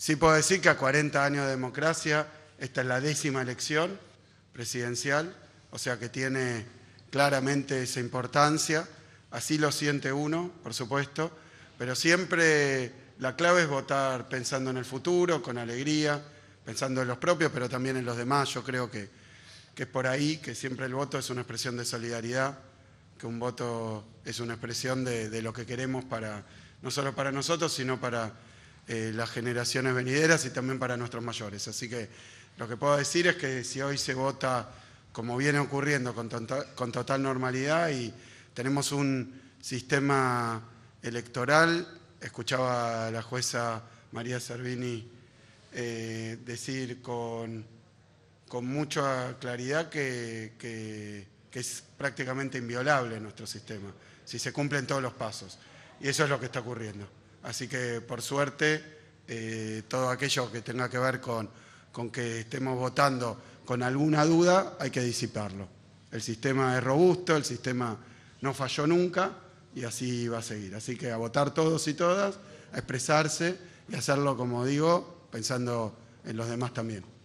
Sí puedo decir que a 40 años de democracia, esta es la décima elección presidencial, o sea que tiene claramente esa importancia, así lo siente uno, por supuesto, pero siempre la clave es votar pensando en el futuro, con alegría, pensando en los propios, pero también en los demás. Yo creo que, que es por ahí, que siempre el voto es una expresión de solidaridad, que un voto es una expresión de, lo que queremos para, no solo para nosotros, sino para eh, las generaciones venideras y también para nuestros mayores. Así que lo que puedo decir es que si hoy se vota como viene ocurriendo con, con total normalidad y tenemos un sistema electoral, escuchaba a la jueza María Servini eh, decir con, mucha claridad que, que es prácticamente inviolable nuestro sistema, si se cumplen todos los pasos. Y eso es lo que está ocurriendo. Así que, por suerte, eh, todo aquello que tenga que ver con que estemos votando con alguna duda, hay que disiparlo. El sistema es robusto, el sistema no falló nunca y así va a seguir. Así que a votar todos y todas, a expresarse y hacerlo, como digo, pensando en los demás también.